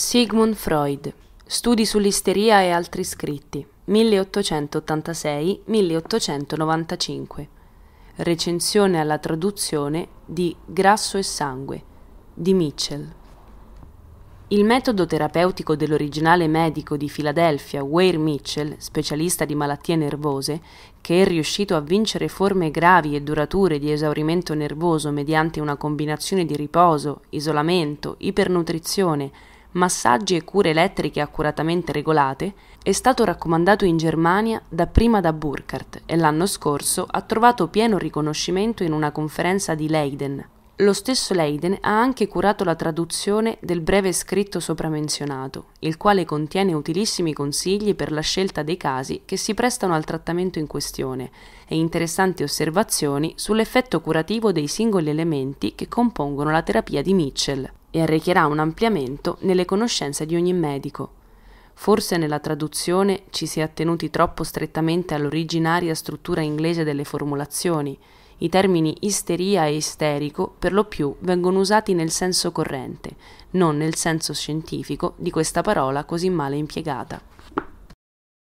Sigmund Freud. Studi sull'isteria e altri scritti. 1886-1895. Recensione alla traduzione di Grasso e sangue di Mitchell. Il metodo terapeutico dell'originale medico di Filadelfia, Ware Mitchell, specialista di malattie nervose, che è riuscito a vincere forme gravi e durature di esaurimento nervoso mediante una combinazione di riposo, isolamento, ipernutrizione, massaggi e cure elettriche accuratamente regolate, è stato raccomandato in Germania dapprima da Burkhardt e l'anno scorso ha trovato pieno riconoscimento in una conferenza di Leiden. Lo stesso Leiden ha anche curato la traduzione del breve scritto sopramenzionato, il quale contiene utilissimi consigli per la scelta dei casi che si prestano al trattamento in questione e interessanti osservazioni sull'effetto curativo dei singoli elementi che compongono la terapia di Mitchell e arrecherà un ampliamento nelle conoscenze di ogni medico. Forse nella traduzione ci si è attenuti troppo strettamente all'originaria struttura inglese delle formulazioni. I termini isteria e isterico per lo più vengono usati nel senso corrente, non nel senso scientifico di questa parola così male impiegata.